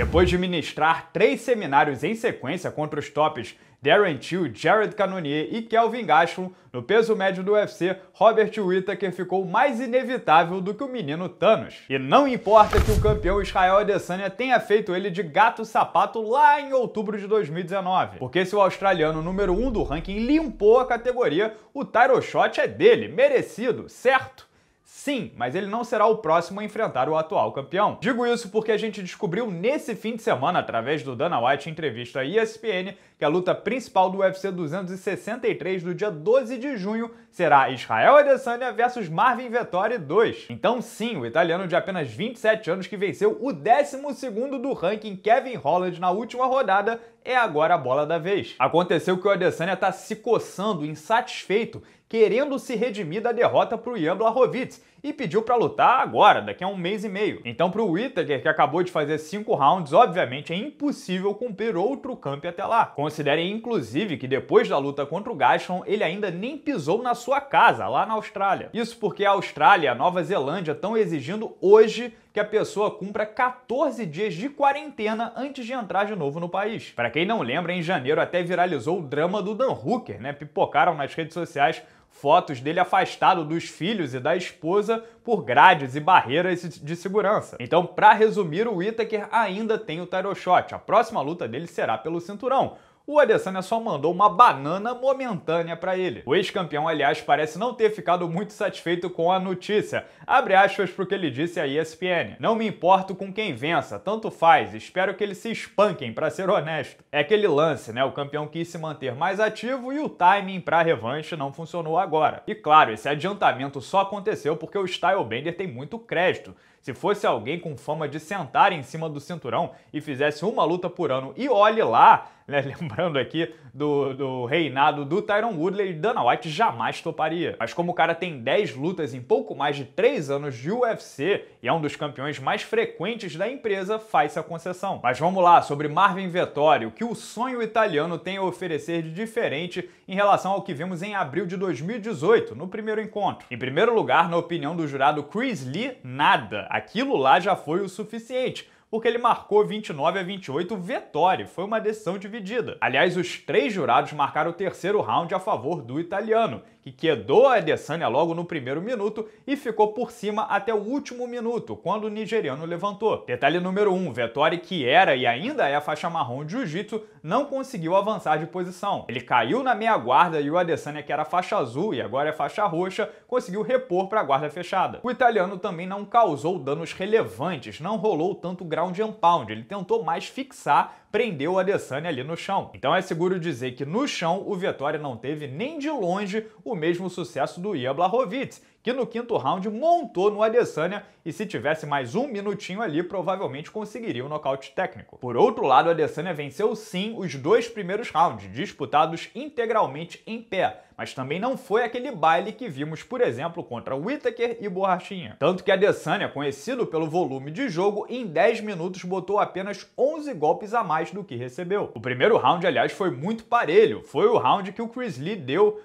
Depois de ministrar três seminários em sequência contra os tops Darren Till, Jared Cannonier e Kelvin Gastelum, no peso médio do UFC, Robert Whittaker ficou mais inevitável do que o menino Thanos. E não importa que o campeão Israel Adesanya tenha feito ele de gato-sapato lá em outubro de 2019, porque se o australiano número 1 um do ranking limpou a categoria, o title shot é dele, merecido, certo? Sim, mas ele não será o próximo a enfrentar o atual campeão. Digo isso porque a gente descobriu nesse fim de semana, através do Dana White em entrevista à ESPN, que a luta principal do UFC 263 do dia 12 de junho será Israel Adesanya versus Marvin Vettori 2. Então sim, o italiano de apenas 27 anos que venceu o 12º do ranking Kevin Holland na última rodada é agora a bola da vez. Aconteceu que o Adesanya está se coçando, insatisfeito querendo se redimir da derrota para o Ian Blachowicz e pediu para lutar agora, daqui a um mês e meio. Então para o Whittaker, que acabou de fazer cinco rounds, obviamente é impossível cumprir outro camp até lá. Considere inclusive que depois da luta contra o Gaston, ele ainda nem pisou na sua casa, lá na Austrália. Isso porque a Austrália e a Nova Zelândia estão exigindo hoje que a pessoa cumpra 14 dias de quarentena antes de entrar de novo no país. Para quem não lembra, em janeiro até viralizou o drama do Dan Hooker, né? Pipocaram nas redes sociais fotos dele afastado dos filhos e da esposa por grades e barreiras de segurança. Então, para resumir, o Whittaker ainda tem o title shot. A próxima luta dele será pelo cinturão, o Adesanya só mandou uma banana momentânea para ele. O ex-campeão, aliás, parece não ter ficado muito satisfeito com a notícia. Abre aspas pro que ele disse à ESPN. Não me importo com quem vença, tanto faz, espero que eles se espanquem, para ser honesto. É aquele lance, né? O campeão quis se manter mais ativo e o timing pra revanche não funcionou agora. E claro, esse adiantamento só aconteceu porque o Stylebender tem muito crédito. Se fosse alguém com fama de sentar em cima do cinturão e fizesse uma luta por ano e olhe lá, né, lembrando aqui do, do reinado do Tyron Woodley, Dana White jamais toparia. Mas como o cara tem 10 lutas em pouco mais de 3 anos de UFC e é um dos campeões mais frequentes da empresa, faz a concessão. Mas vamos lá, sobre Marvin Vettori, o que o sonho italiano tem a oferecer de diferente em relação ao que vimos em abril de 2018, no primeiro encontro. Em primeiro lugar, na opinião do jurado Chris Lee, nada aquilo lá já foi o suficiente porque ele marcou 29 a 28 Vettori. Foi uma decisão dividida. Aliás, os três jurados marcaram o terceiro round a favor do italiano, que quedou a Adesanya logo no primeiro minuto e ficou por cima até o último minuto, quando o nigeriano levantou. Detalhe número 1, um, Vettori, que era e ainda é a faixa marrom de jiu-jitsu, não conseguiu avançar de posição. Ele caiu na meia guarda e o Adesanya, que era faixa azul e agora é faixa roxa, conseguiu repor para a guarda fechada. O italiano também não causou danos relevantes, não rolou tanto ground and pound, ele tentou mais fixar, prendeu o Adesanya ali no chão. Então é seguro dizer que no chão o Vettori não teve nem de longe o mesmo sucesso do Ian Blachowicz, que no quinto round montou no Adesanya e se tivesse mais um minutinho ali, provavelmente conseguiria um nocaute técnico. Por outro lado, o Adesanya venceu sim os dois primeiros rounds, disputados integralmente em pé, mas também não foi aquele baile que vimos, por exemplo, contra Whittaker e Borrachinha. Tanto que Adesanya, conhecido pelo volume de jogo, em 10 minutos botou apenas 11 golpes a mais do que recebeu. O primeiro round, aliás, foi muito parelho, foi o round que o Chris Lee deu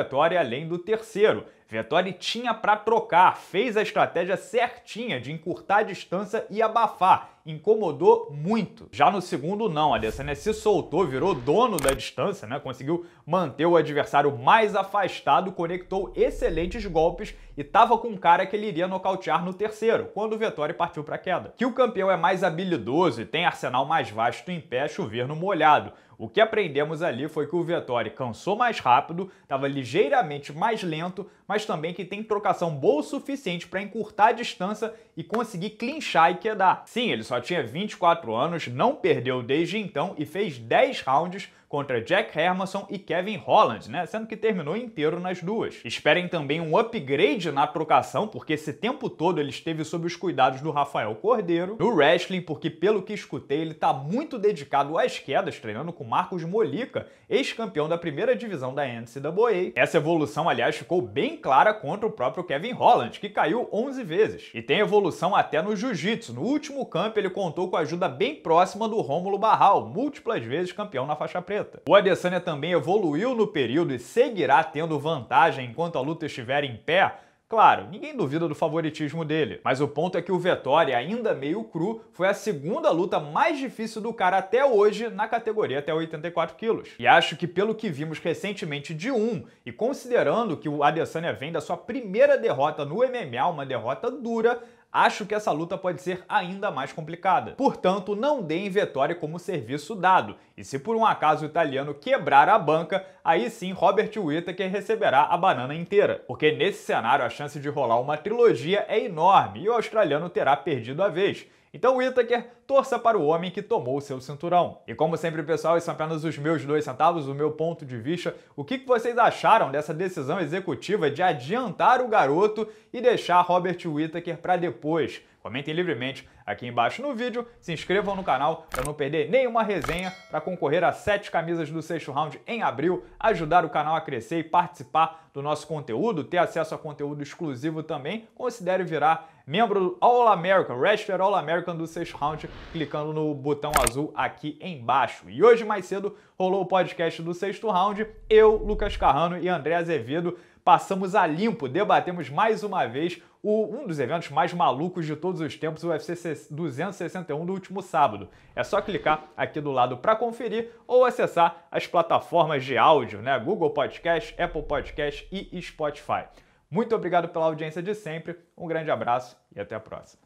para o além do terceiro. Vettori tinha para trocar, fez a estratégia certinha de encurtar a distância e abafar, incomodou muito. Já no segundo, não, a Adesanya né? se soltou, virou dono da distância, né? conseguiu manter o adversário mais afastado, conectou excelentes golpes e tava com cara que ele iria nocautear no terceiro, quando o Vettori partiu para queda. Que o campeão é mais habilidoso e tem arsenal mais vasto em pé, chover no molhado. O que aprendemos ali foi que o Vettori cansou mais rápido, tava ligeiramente mais lento, mas mas também que tem trocação boa o suficiente para encurtar a distância e conseguir clinchar e quedar. Sim, ele só tinha 24 anos, não perdeu desde então e fez 10 rounds contra Jack Hermanson e Kevin Holland, né? Sendo que terminou inteiro nas duas. Esperem também um upgrade na trocação, porque esse tempo todo ele esteve sob os cuidados do Rafael Cordeiro. No wrestling, porque pelo que escutei, ele tá muito dedicado às quedas, treinando com Marcos Molica, ex-campeão da primeira divisão da NCAA. Essa evolução, aliás, ficou bem clara contra o próprio Kevin Holland, que caiu 11 vezes. E tem evolução até no jiu-jitsu. No último campo, ele contou com a ajuda bem próxima do Rômulo Barral, múltiplas vezes campeão na faixa preta. O Adesanya também evoluiu no período e seguirá tendo vantagem enquanto a luta estiver em pé, Claro, ninguém duvida do favoritismo dele, mas o ponto é que o Vettori, ainda meio cru, foi a segunda luta mais difícil do cara até hoje na categoria até 84 quilos. E acho que pelo que vimos recentemente de um, e considerando que o Adesanya vem da sua primeira derrota no MMA, uma derrota dura, acho que essa luta pode ser ainda mais complicada. Portanto, não deem Vettori como serviço dado, e se por um acaso o italiano quebrar a banca, aí sim Robert Whittaker receberá a banana inteira. Porque nesse cenário a chance de rolar uma trilogia é enorme e o australiano terá perdido a vez, então, Whittaker, torça para o homem que tomou o seu cinturão. E como sempre, pessoal, esses são apenas os meus dois centavos, o meu ponto de vista. O que vocês acharam dessa decisão executiva de adiantar o garoto e deixar Robert Whittaker para depois? Comentem livremente aqui embaixo no vídeo, se inscrevam no canal para não perder nenhuma resenha, para concorrer a sete camisas do sexto round em abril, ajudar o canal a crescer e participar do nosso conteúdo, ter acesso a conteúdo exclusivo também, considere virar membro All American, Wrestler All American do sexto round, clicando no botão azul aqui embaixo. E hoje mais cedo rolou o podcast do sexto round, eu, Lucas Carrano e André Azevedo passamos a limpo, debatemos mais uma vez o, um dos eventos mais malucos de todos os tempos, o UFC 261 do último sábado. É só clicar aqui do lado para conferir ou acessar as plataformas de áudio, né? Google Podcast, Apple Podcast e Spotify. Muito obrigado pela audiência de sempre, um grande abraço e até a próxima.